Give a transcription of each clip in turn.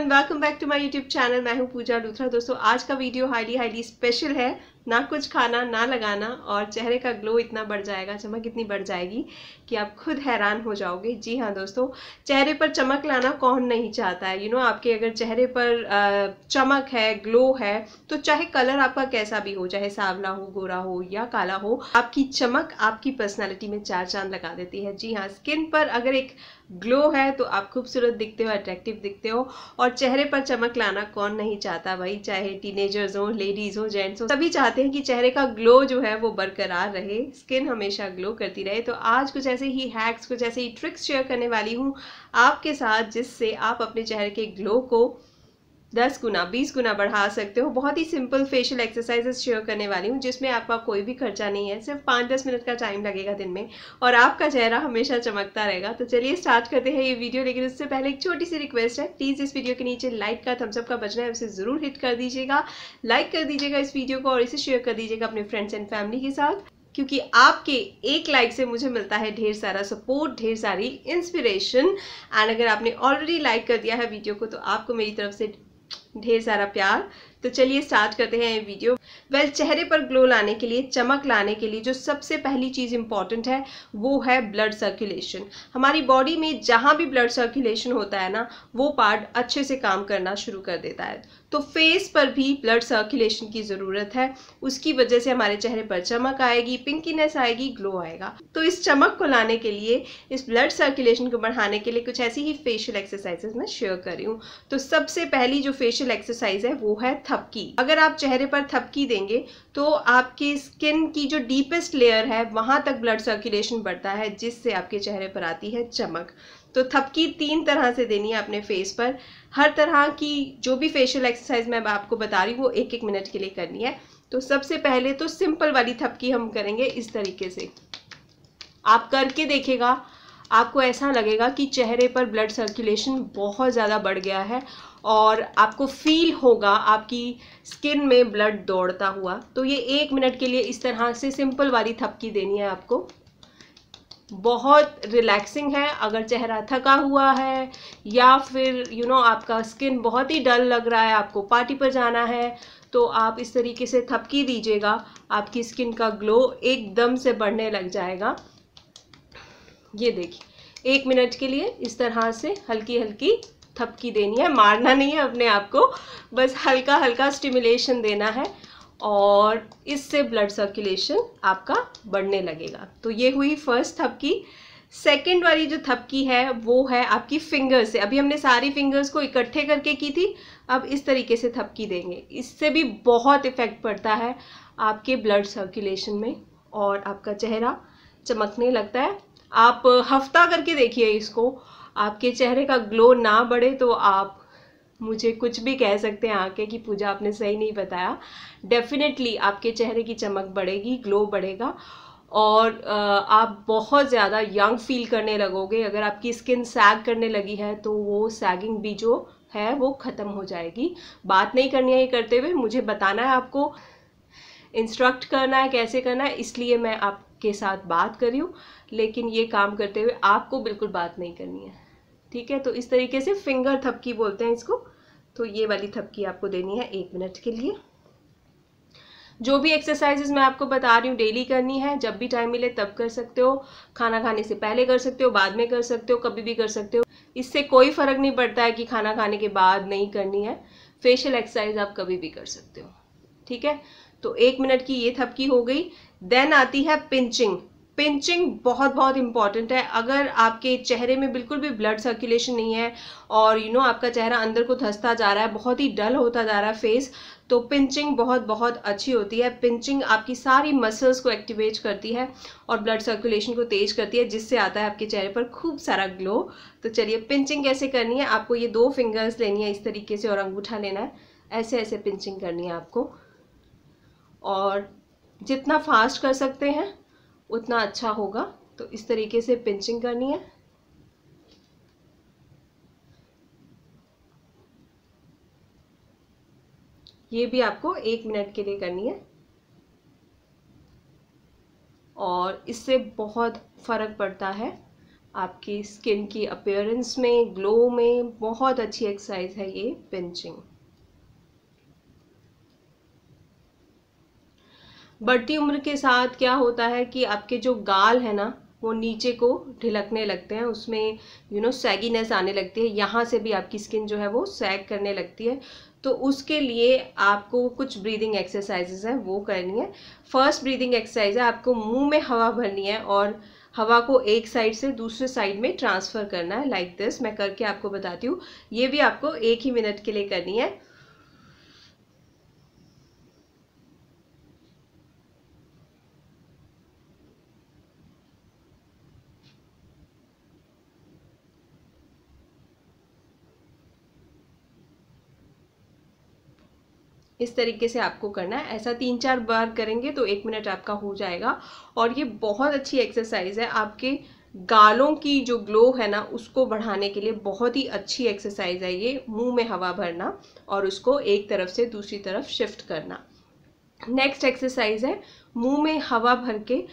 Everyone welcome back to my YouTube channel मैं हूं पूजा लूथरा दोस्तों आज का वीडियो हाईली हाईली स्पेशल है ना कुछ खाना ना लगाना और चेहरे का ग्लो इतना बढ़ जाएगा चमक इतनी बढ़ जाएगी कि आप खुद हैरान हो जाओगे जी हाँ दोस्तों चेहरे पर चमक लाना कौन नहीं चाहता है यू you नो know, आपके अगर चेहरे पर चमक है ग्लो है तो चाहे कलर आपका कैसा भी हो चाहे सांवला हो गोरा हो या काला हो आपकी चमक आपकी पर्सनैलिटी में चार चांद लगा देती है जी हाँ स्किन पर अगर एक ग्लो है तो आप खूबसूरत दिखते हो अट्रैक्टिव दिखते हो और चेहरे पर चमक लाना कौन नहीं चाहता भाई चाहे टीनेजर्स हो लेडीज़ हो जेंट्स हो सभी चाहते चाहते हैं कि चेहरे का ग्लो जो है वो बरकरार रहे स्किन हमेशा ग्लो करती रहे तो आज कुछ ऐसे ही हैक्स कुछ ऐसे ही ट्रिक्स शेयर करने वाली हूँ आपके साथ जिससे आप अपने चेहरे के ग्लो को दस गुना बीस गुना बढ़ा सकते हो बहुत ही सिंपल फेशियल एक्सरसाइजेस शेयर करने वाली हूँ जिसमें आपका कोई भी खर्चा नहीं है सिर्फ पाँच दस मिनट का टाइम लगेगा दिन में और आपका चेहरा हमेशा चमकता रहेगा तो चलिए स्टार्ट करते हैं ये वीडियो लेकिन उससे पहले एक छोटी सी रिक्वेस्ट है प्लीज़ इस वीडियो के नीचे लाइक का थम्सअप का बजना है उसे ज़रूर हिट कर दीजिएगा लाइक कर दीजिएगा इस वीडियो को और इसे शेयर कर दीजिएगा अपने फ्रेंड्स एंड फैमिली के साथ क्योंकि आपके एक लाइक से मुझे मिलता है ढेर सारा सपोर्ट ढेर सारी इंस्पिरेशन एंड अगर आपने ऑलरेडी लाइक कर दिया है वीडियो को तो आपको मेरी तरफ से ढेर सारा प्यार तो चलिए स्टार्ट करते हैं ये वीडियो वेल well, चेहरे पर ग्लो लाने के लिए चमक लाने के लिए जो सबसे पहली चीज़ इंपॉर्टेंट है वो है ब्लड सर्कुलेशन हमारी बॉडी में जहाँ भी ब्लड सर्कुलेशन होता है ना वो पार्ट अच्छे से काम करना शुरू कर देता है तो फेस पर भी ब्लड सर्कुलेशन की ज़रूरत है उसकी वजह से हमारे चेहरे पर चमक आएगी पिंकीनेस आएगी ग्लो आएगा तो इस चमक को लाने के लिए इस ब्लड सर्कुलेशन को बढ़ाने के लिए कुछ ऐसी ही फेशियल एक्सरसाइजेज मैं शेयर कर रही हूँ तो सबसे पहली जो फेशियल एक्सरसाइज है वो है थपकी अगर आप चेहरे पर थपकी देंगे तो आपकी स्किन की जो डीपेस्ट लेयर है वहाँ तक ब्लड सर्कुलेशन बढ़ता है जिससे आपके चेहरे पर आती है चमक तो थपकी तीन तरह से देनी है अपने फेस पर हर तरह की जो भी फेशियल एक्सरसाइज मैं आपको बता रही हूँ वो एक एक मिनट के लिए करनी है तो सबसे पहले तो सिंपल वाली थपकी हम करेंगे इस तरीके से आप करके देखेगा आपको ऐसा लगेगा कि चेहरे पर ब्लड सर्कुलेशन बहुत ज़्यादा बढ़ गया है और आपको फील होगा आपकी स्किन में ब्लड दौड़ता हुआ तो ये एक मिनट के लिए इस तरह से सिंपल वाली थपकी देनी है आपको बहुत रिलैक्सिंग है अगर चेहरा थका हुआ है या फिर यू you नो know, आपका स्किन बहुत ही डल लग रहा है आपको पार्टी पर जाना है तो आप इस तरीके से थपकी दीजिएगा आपकी स्किन का ग्लो एकदम से बढ़ने लग जाएगा ये देखिए एक मिनट के लिए इस तरह से हल्की हल्की थपकी देनी है मारना नहीं है अपने आप को बस हल्का हल्का स्टिमुलेशन देना है और इससे ब्लड सर्कुलेशन आपका बढ़ने लगेगा तो ये हुई फर्स्ट थपकी सेकेंड वाली जो थपकी है वो है आपकी फिंगर्स से अभी हमने सारी फिंगर्स को इकट्ठे करके की थी अब इस तरीके से थपकी देंगे इससे भी बहुत इफ़ेक्ट पड़ता है आपके ब्लड सर्कुलेशन में और आपका चेहरा चमकने लगता है आप हफ्ता करके देखिए इसको आपके चेहरे का ग्लो ना बढ़े तो आप मुझे कुछ भी कह सकते हैं आके कि पूजा आपने सही नहीं बताया डेफिनेटली आपके चेहरे की चमक बढ़ेगी ग्लो बढ़ेगा और आप बहुत ज़्यादा यंग फील करने लगोगे अगर आपकी स्किन सैग करने लगी है तो वो सैगिंग भी जो है वो ख़त्म हो जाएगी बात नहीं करनी है ये करते हुए मुझे बताना है आपको इंस्ट्रक्ट करना है कैसे करना है इसलिए मैं आप के साथ बात करी हूँ लेकिन ये काम करते हुए आपको बिल्कुल बात नहीं करनी है ठीक है तो इस तरीके से फिंगर थपकी बोलते हैं इसको तो ये वाली थपकी आपको देनी है एक मिनट के लिए जो भी एक्सरसाइजेज मैं आपको बता रही हूँ डेली करनी है जब भी टाइम मिले तब कर सकते हो खाना खाने से पहले कर सकते हो बाद में कर सकते हो कभी भी कर सकते हो इससे कोई फ़र्क नहीं पड़ता है कि खाना खाने के बाद नहीं करनी है फेशियल एक्सरसाइज आप कभी भी कर सकते हो ठीक है तो एक मिनट की ये थपकी हो गई देन आती है पिंचिंग पिंचिंग बहुत बहुत इंपॉर्टेंट है अगर आपके चेहरे में बिल्कुल भी ब्लड सर्कुलेशन नहीं है और यू you नो know, आपका चेहरा अंदर को धसता जा रहा है बहुत ही डल होता जा रहा है फेस तो पिंचिंग बहुत बहुत अच्छी होती है पिंचिंग आपकी सारी मसल्स को एक्टिवेट करती है और ब्लड सर्कुलेशन को तेज करती है जिससे आता है आपके चेहरे पर खूब सारा ग्लो तो चलिए पिंचिंग कैसे करनी है आपको ये दो फिंगर्स लेनी है इस तरीके से और अंगूठा लेना है ऐसे ऐसे पिंचिंग करनी है आपको और जितना फास्ट कर सकते हैं उतना अच्छा होगा तो इस तरीके से पिंचिंग करनी है ये भी आपको एक मिनट के लिए करनी है और इससे बहुत फ़र्क पड़ता है आपकी स्किन की अपियरेंस में ग्लो में बहुत अच्छी एक्सरसाइज है ये पिंचिंग बढ़ती उम्र के साथ क्या होता है कि आपके जो गाल है ना वो नीचे को ढिलकने लगते हैं उसमें यू नो सैगीनेस आने लगती है यहाँ से भी आपकी स्किन जो है वो सैग करने लगती है तो उसके लिए आपको कुछ ब्रीदिंग एक्सरसाइजेज हैं वो करनी है फर्स्ट ब्रीदिंग एक्सरसाइज है आपको मुंह में हवा भरनी है और हवा को एक साइड से दूसरे साइड में ट्रांसफ़र करना है लाइक like दिस मैं करके आपको बताती हूँ ये भी आपको एक ही मिनट के लिए करनी है इस तरीके से आपको करना है ऐसा तीन चार बार करेंगे तो एक मिनट आपका हो जाएगा और ये बहुत अच्छी एक्सरसाइज है आपके गालों की जो ग्लो है ना उसको बढ़ाने के लिए बहुत ही अच्छी एक्सरसाइज है ये मुंह में हवा भरना और उसको एक तरफ से दूसरी तरफ शिफ्ट करना नेक्स्ट एक्सरसाइज है मुंह में हवा भर के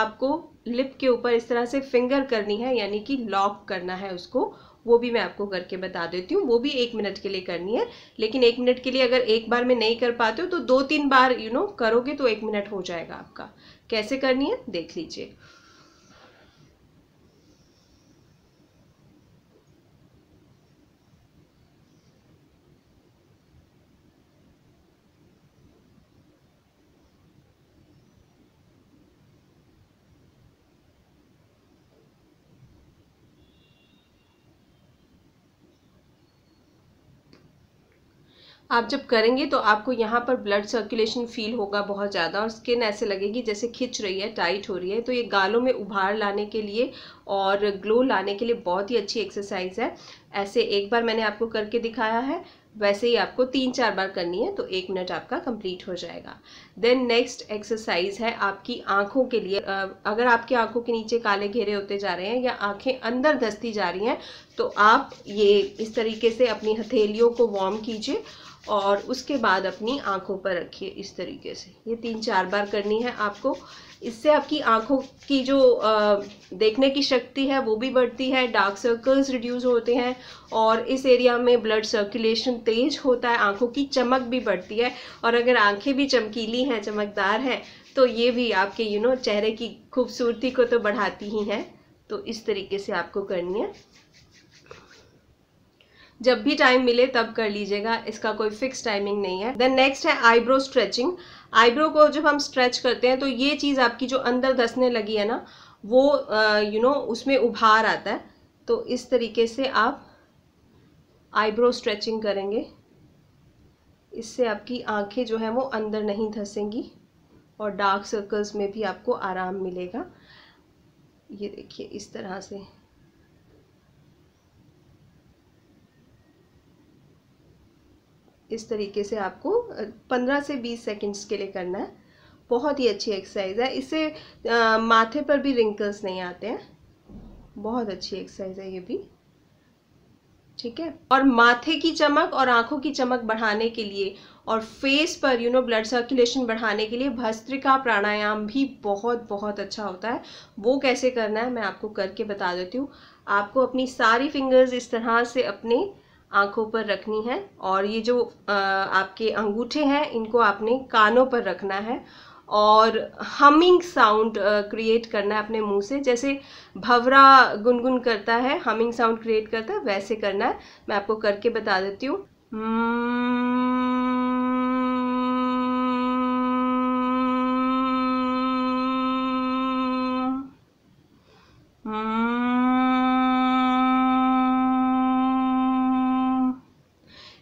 आपको लिप के ऊपर इस तरह से फिंगर करनी है यानी कि लॉक करना है उसको वो भी मैं आपको करके बता देती हूँ वो भी एक मिनट के लिए करनी है लेकिन एक मिनट के लिए अगर एक बार में नहीं कर पाते हो तो दो तीन बार यू you नो know, करोगे तो एक मिनट हो जाएगा आपका कैसे करनी है देख लीजिए आप जब करेंगे तो आपको यहाँ पर ब्लड सर्कुलेशन फील होगा बहुत ज़्यादा और स्किन ऐसे लगेगी जैसे खिंच रही है टाइट हो रही है तो ये गालों में उभार लाने के लिए और ग्लो लाने के लिए बहुत ही अच्छी एक्सरसाइज है ऐसे एक बार मैंने आपको करके दिखाया है वैसे ही आपको तीन चार बार करनी है तो एक मिनट आपका कंप्लीट हो जाएगा देन नेक्स्ट एक्सरसाइज है आपकी आंखों के लिए अगर आपकी आंखों के नीचे काले घेरे होते जा रहे हैं या आंखें अंदर धसती जा रही हैं तो आप ये इस तरीके से अपनी हथेलियों को वार्म कीजिए और उसके बाद अपनी आँखों पर रखिए इस तरीके से ये तीन चार बार करनी है आपको इससे आपकी आँखों की जो देखने की शक्ति है वो भी बढ़ती है डार्क सर्कल्स रिड्यूस होते हैं और इस एरिया में ब्लड सर्कुलेशन तेज होता है आँखों की चमक भी बढ़ती है और अगर आँखें भी चमकीली हैं चमकदार हैं तो ये भी आपके यू you नो know, चेहरे की खूबसूरती को तो बढ़ाती ही हैं तो इस तरीके से आपको करनी है जब भी टाइम मिले तब कर लीजिएगा इसका कोई फिक्स टाइमिंग नहीं है देन नेक्स्ट है आईब्रो स्ट्रेचिंग आईब्रो को जब हम स्ट्रेच करते हैं तो ये चीज़ आपकी जो अंदर धसने लगी है ना वो यू नो you know, उसमें उभार आता है तो इस तरीके से आप आईब्रो स्ट्रेचिंग करेंगे इससे आपकी आंखें जो हैं वो अंदर नहीं धसेंगी और डार्क सर्कल्स में भी आपको आराम मिलेगा ये देखिए इस तरह से इस तरीके से आपको 15 से 20 सेकंड्स के लिए करना है बहुत ही अच्छी एक्सरसाइज है इससे आ, माथे पर भी रिंकल्स नहीं आते हैं बहुत अच्छी एक्सरसाइज है ये भी ठीक है और माथे की चमक और आंखों की चमक बढ़ाने के लिए और फेस पर यू नो ब्लड सर्कुलेशन बढ़ाने के लिए भस्त्रिका प्राणायाम भी बहुत बहुत अच्छा होता है वो कैसे करना है मैं आपको करके बता देती हूँ आपको अपनी सारी फिंगर्स इस तरह से अपने आंखों पर रखनी है और ये जो आपके अंगूठे हैं इनको आपने कानों पर रखना है और हमिंग साउंड क्रिएट करना है अपने मुंह से जैसे भवरा गुनगुन करता है हमिंग साउंड क्रिएट करता है वैसे करना है मैं आपको करके बता देती हूँ Mm-hmm.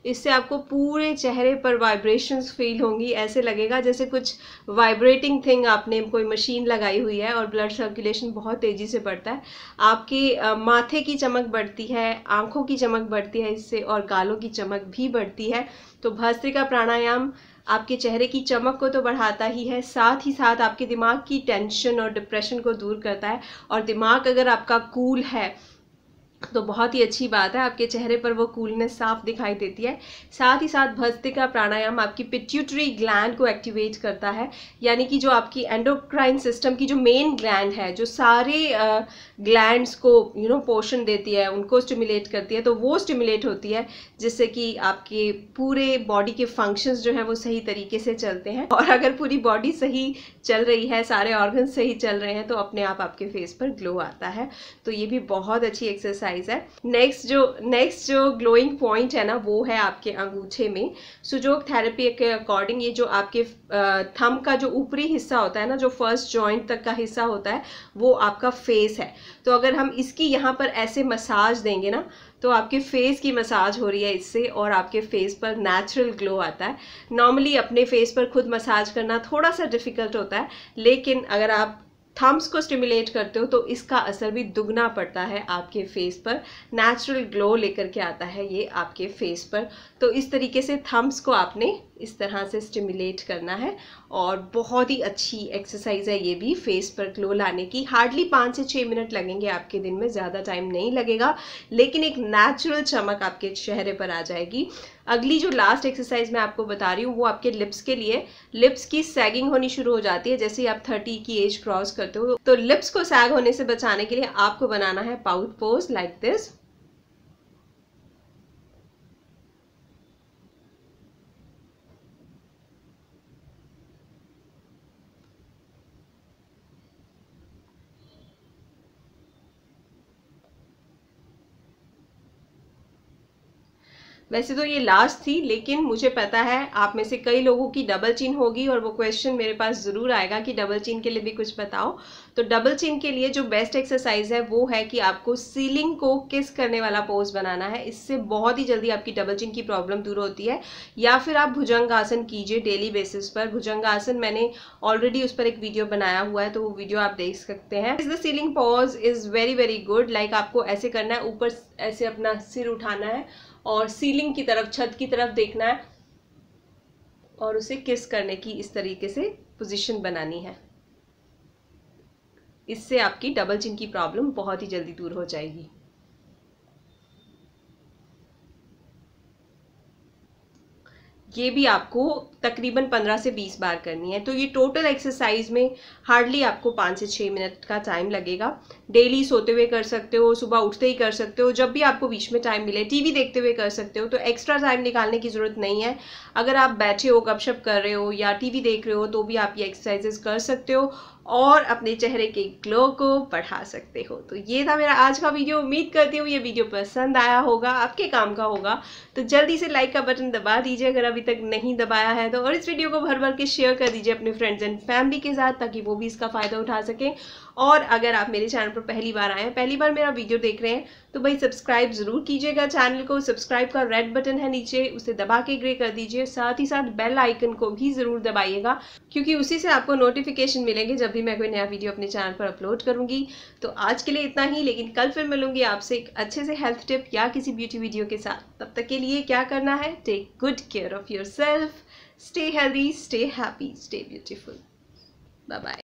इससे आपको पूरे चेहरे पर वाइब्रेशंस फील होंगी ऐसे लगेगा जैसे कुछ वाइब्रेटिंग थिंग आपने कोई मशीन लगाई हुई है और ब्लड सर्कुलेशन बहुत तेज़ी से बढ़ता है आपके माथे की चमक बढ़ती है आँखों की चमक बढ़ती है इससे और गालों की चमक भी बढ़ती है तो भस्त्रिका प्राणायाम आपके चेहरे की चमक को तो बढ़ाता ही है साथ ही साथ आपके दिमाग की टेंशन और डिप्रेशन को दूर करता है और दिमाग अगर आपका कूल है तो बहुत ही अच्छी बात है आपके चेहरे पर वो कूलनेस साफ दिखाई देती है साथ ही साथ भस्ते का प्राणायाम आपकी पिट्यूटरी ग्लैंड को एक्टिवेट करता है यानी कि जो आपकी एंडोक्राइन सिस्टम की जो मेन ग्लैंड है जो सारे ग्लैंड्स को यू नो पोषण देती है उनको स्टिमुलेट करती है तो वो स्टिमुलेट होती है जिससे कि आपके पूरे बॉडी के फंक्शंस जो है वो सही तरीके से चलते हैं और अगर पूरी बॉडी सही चल रही है सारे ऑर्गन सही चल रहे हैं तो अपने आप आपके फेस पर ग्लो आता है तो ये भी बहुत अच्छी एक्सरसाइज एक्सरसाइज है नेक्स्ट जो नेक्स्ट जो ग्लोइंग पॉइंट है ना वो है आपके अंगूठे में सुजोक थेरेपी के अकॉर्डिंग ये जो आपके थम का जो ऊपरी हिस्सा होता है ना जो फर्स्ट जॉइंट तक का हिस्सा होता है वो आपका फेस है तो अगर हम इसकी यहाँ पर ऐसे मसाज देंगे ना तो आपके फेस की मसाज हो रही है इससे और आपके फेस पर नेचुरल ग्लो आता है नॉर्मली अपने फेस पर खुद मसाज करना थोड़ा सा डिफ़िकल्ट होता है लेकिन अगर आप थम्स को स्टिमुलेट करते हो तो इसका असर भी दुगना पड़ता है आपके फेस पर नेचुरल ग्लो लेकर के आता है ये आपके फेस पर तो इस तरीके से थम्स को आपने इस तरह से स्टिमुलेट करना है और बहुत ही अच्छी एक्सरसाइज है ये भी फेस पर ग्लो लाने की हार्डली पाँच से छः मिनट लगेंगे आपके दिन में ज़्यादा टाइम नहीं लगेगा लेकिन एक नेचुरल चमक आपके चेहरे पर आ जाएगी अगली जो लास्ट एक्सरसाइज मैं आपको बता रही हूँ वो आपके लिप्स के लिए लिप्स की सैगिंग होनी शुरू हो जाती है जैसे ही आप थर्टी की एज क्रॉस करते हो तो लिप्स को सैग होने से बचाने के लिए आपको बनाना है पाउट पोज लाइक दिस वैसे तो ये लास्ट थी लेकिन मुझे पता है आप में से कई लोगों की डबल चिन होगी और वो क्वेश्चन मेरे पास ज़रूर आएगा कि डबल चिन के लिए भी कुछ बताओ तो डबल चिन के लिए जो बेस्ट एक्सरसाइज है वो है कि आपको सीलिंग को किस करने वाला पोज बनाना है इससे बहुत ही जल्दी आपकी डबल चिन की प्रॉब्लम दूर होती है या फिर आप भुजंग आसन कीजिए डेली बेसिस पर भुजंग आसन मैंने ऑलरेडी उस पर एक वीडियो बनाया हुआ है तो वो वीडियो आप देख सकते हैं is the ceiling pose is very very good like आपको ऐसे करना है ऊपर ऐसे अपना सिर उठाना है और सीलिंग की तरफ छत की तरफ देखना है और उसे किस करने की इस तरीके से पोजीशन बनानी है इससे आपकी डबल चिन की प्रॉब्लम बहुत ही जल्दी दूर हो जाएगी ये भी आपको तकरीबन 15 से 20 बार करनी है तो ये टोटल एक्सरसाइज में हार्डली आपको पाँच से छः मिनट का टाइम लगेगा डेली सोते हुए कर सकते हो सुबह उठते ही कर सकते हो जब भी आपको बीच में टाइम मिले टीवी देखते हुए कर सकते हो तो एक्स्ट्रा टाइम निकालने की ज़रूरत नहीं है अगर आप बैठे हो गपशप कर रहे हो या टी देख रहे हो तो भी आप ये एक्सरसाइजेस कर सकते हो और अपने चेहरे के ग्लो को बढ़ा सकते हो तो ये था मेरा आज का वीडियो उम्मीद करती हूँ ये वीडियो पसंद आया होगा आपके काम का होगा तो जल्दी से लाइक का बटन दबा दीजिए अगर अभी तक नहीं दबाया है तो और इस वीडियो को भर भर के शेयर कर दीजिए अपने फ्रेंड्स एंड फैमिली के साथ ताकि वो भी इसका फ़ायदा उठा सकें और अगर आप मेरे चैनल पर पहली बार आए हैं पहली बार मेरा वीडियो देख रहे हैं तो भाई सब्सक्राइब ज़रूर कीजिएगा चैनल को सब्सक्राइब का रेड बटन है नीचे उसे दबा के ग्रे कर दीजिए साथ ही साथ बेल आइकन को भी ज़रूर दबाइएगा क्योंकि उसी से आपको नोटिफिकेशन मिलेंगे जब भी मैं कोई नया वीडियो अपने चैनल पर अपलोड करूँगी तो आज के लिए इतना ही लेकिन कल फिर मिलूंगी आपसे एक अच्छे से हेल्थ टिप या किसी ब्यूटी वीडियो के साथ तब तक के लिए क्या करना है take good care of yourself stay healthy stay happy stay beautiful bye bye